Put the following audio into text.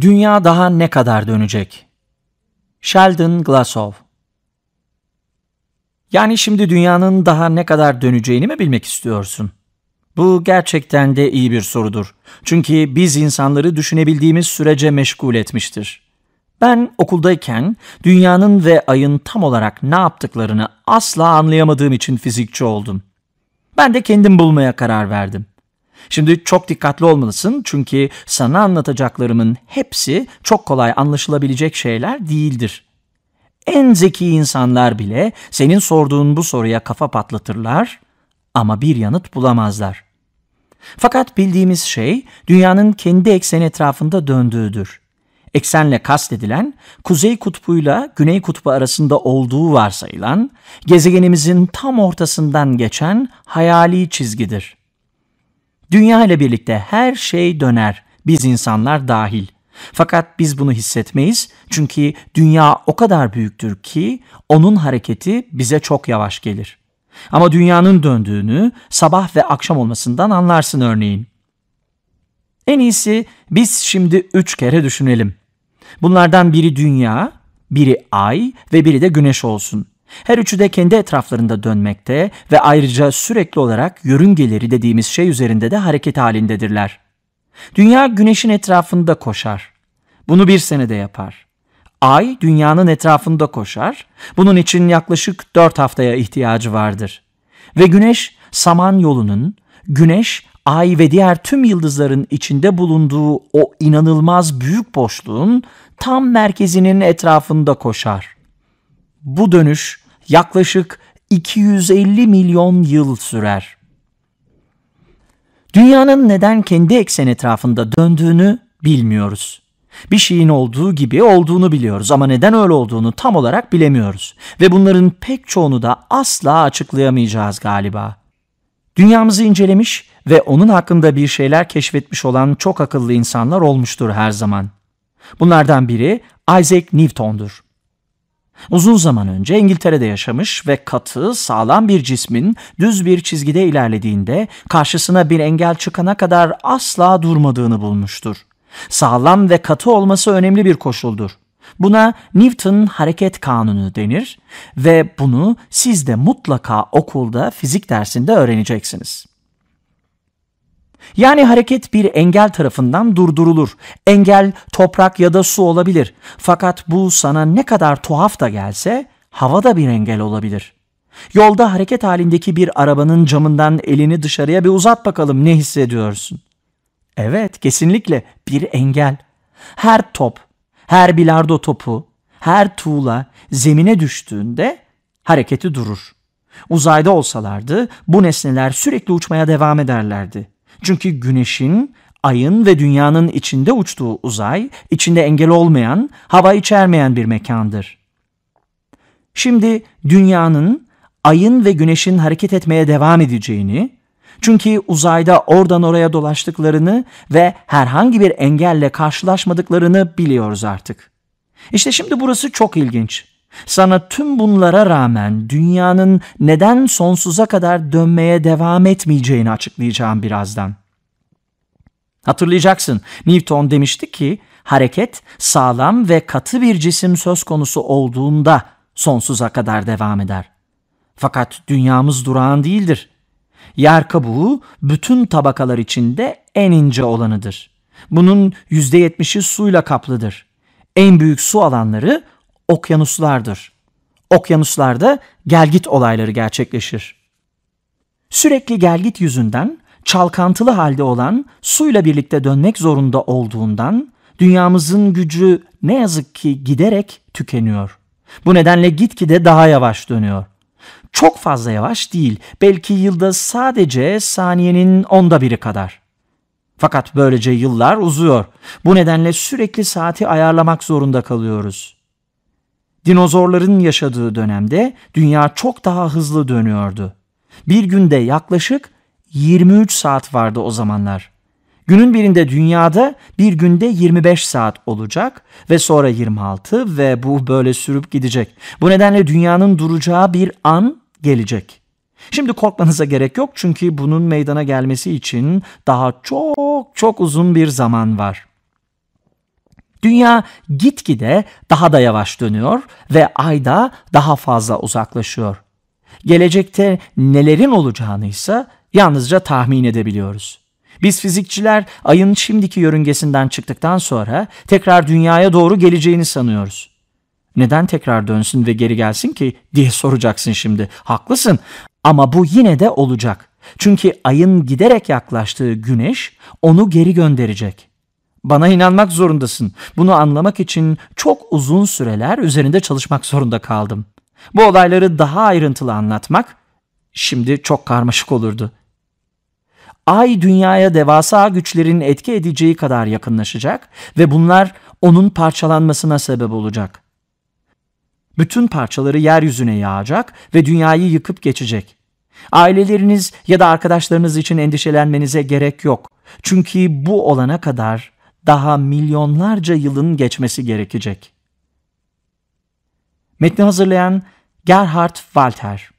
Dünya daha ne kadar dönecek? Sheldon Glassow Yani şimdi dünyanın daha ne kadar döneceğini mi bilmek istiyorsun? Bu gerçekten de iyi bir sorudur. Çünkü biz insanları düşünebildiğimiz sürece meşgul etmiştir. Ben okuldayken dünyanın ve ayın tam olarak ne yaptıklarını asla anlayamadığım için fizikçi oldum. Ben de kendim bulmaya karar verdim. Şimdi çok dikkatli olmalısın çünkü sana anlatacaklarımın hepsi çok kolay anlaşılabilecek şeyler değildir. En zeki insanlar bile senin sorduğun bu soruya kafa patlatırlar ama bir yanıt bulamazlar. Fakat bildiğimiz şey dünyanın kendi ekseni etrafında döndüğüdür. Eksenle kastedilen kuzey kutbuyla güney kutbu arasında olduğu varsayılan gezegenimizin tam ortasından geçen hayali çizgidir. Dünya ile birlikte her şey döner, biz insanlar dahil. Fakat biz bunu hissetmeyiz çünkü dünya o kadar büyüktür ki onun hareketi bize çok yavaş gelir. Ama dünyanın döndüğünü sabah ve akşam olmasından anlarsın örneğin. En iyisi biz şimdi üç kere düşünelim. Bunlardan biri dünya, biri ay ve biri de güneş olsun. Her üçü de kendi etraflarında dönmekte ve ayrıca sürekli olarak yörüngeleri dediğimiz şey üzerinde de hareket halindedirler. Dünya güneşin etrafında koşar. Bunu bir senede yapar. Ay dünyanın etrafında koşar. Bunun için yaklaşık dört haftaya ihtiyacı vardır. Ve güneş saman yolunun, güneş, ay ve diğer tüm yıldızların içinde bulunduğu o inanılmaz büyük boşluğun tam merkezinin etrafında koşar. Bu dönüş yaklaşık 250 milyon yıl sürer. Dünyanın neden kendi eksen etrafında döndüğünü bilmiyoruz. Bir şeyin olduğu gibi olduğunu biliyoruz ama neden öyle olduğunu tam olarak bilemiyoruz ve bunların pek çoğunu da asla açıklayamayacağız galiba. Dünyamızı incelemiş ve onun hakkında bir şeyler keşfetmiş olan çok akıllı insanlar olmuştur her zaman. Bunlardan biri Isaac Newton'dur. Uzun zaman önce İngiltere'de yaşamış ve katı, sağlam bir cismin düz bir çizgide ilerlediğinde karşısına bir engel çıkana kadar asla durmadığını bulmuştur. Sağlam ve katı olması önemli bir koşuldur. Buna Newton hareket kanunu denir ve bunu siz de mutlaka okulda fizik dersinde öğreneceksiniz. Yani hareket bir engel tarafından durdurulur. Engel toprak ya da su olabilir. Fakat bu sana ne kadar tuhaf da gelse hava da bir engel olabilir. Yolda hareket halindeki bir arabanın camından elini dışarıya bir uzat bakalım ne hissediyorsun? Evet, kesinlikle bir engel. Her top, her bilardo topu, her tuğla zemine düştüğünde hareketi durur. Uzayda olsalardı bu nesneler sürekli uçmaya devam ederlerdi. Çünkü güneşin, ayın ve dünyanın içinde uçtuğu uzay, içinde engel olmayan, hava içermeyen bir mekandır. Şimdi dünyanın, ayın ve güneşin hareket etmeye devam edeceğini, çünkü uzayda oradan oraya dolaştıklarını ve herhangi bir engelle karşılaşmadıklarını biliyoruz artık. İşte şimdi burası çok ilginç. Sana tüm bunlara rağmen dünyanın neden sonsuza kadar dönmeye devam etmeyeceğini açıklayacağım birazdan. Hatırlayacaksın Newton demişti ki hareket sağlam ve katı bir cisim söz konusu olduğunda sonsuza kadar devam eder. Fakat dünyamız durağan değildir. Yer kabuğu bütün tabakalar içinde en ince olanıdır. Bunun %70'i suyla kaplıdır. En büyük su alanları okyanuslardır. Okyanuslarda gelgit olayları gerçekleşir. Sürekli gelgit yüzünden çalkantılı halde olan suyla birlikte dönmek zorunda olduğundan dünyamızın gücü ne yazık ki giderek tükeniyor. Bu nedenle gitgide daha yavaş dönüyor. Çok fazla yavaş değil, belki yılda sadece saniyenin onda biri kadar. Fakat böylece yıllar uzuyor. Bu nedenle sürekli saati ayarlamak zorunda kalıyoruz. Dinozorların yaşadığı dönemde dünya çok daha hızlı dönüyordu. Bir günde yaklaşık 23 saat vardı o zamanlar. Günün birinde dünyada bir günde 25 saat olacak ve sonra 26 ve bu böyle sürüp gidecek. Bu nedenle dünyanın duracağı bir an gelecek. Şimdi korkmanıza gerek yok çünkü bunun meydana gelmesi için daha çok çok uzun bir zaman var. Dünya gitgide daha da yavaş dönüyor ve ayda daha fazla uzaklaşıyor. Gelecekte nelerin olacağını ise yalnızca tahmin edebiliyoruz. Biz fizikçiler ayın şimdiki yörüngesinden çıktıktan sonra tekrar dünyaya doğru geleceğini sanıyoruz. Neden tekrar dönsün ve geri gelsin ki diye soracaksın şimdi. Haklısın ama bu yine de olacak. Çünkü ayın giderek yaklaştığı güneş onu geri gönderecek. Bana inanmak zorundasın. Bunu anlamak için çok uzun süreler üzerinde çalışmak zorunda kaldım. Bu olayları daha ayrıntılı anlatmak şimdi çok karmaşık olurdu. Ay dünyaya devasa güçlerin etki edeceği kadar yakınlaşacak ve bunlar onun parçalanmasına sebep olacak. Bütün parçaları yeryüzüne yağacak ve dünyayı yıkıp geçecek. Aileleriniz ya da arkadaşlarınız için endişelenmenize gerek yok. Çünkü bu olana kadar daha milyonlarca yılın geçmesi gerekecek. Metni hazırlayan Gerhard Walter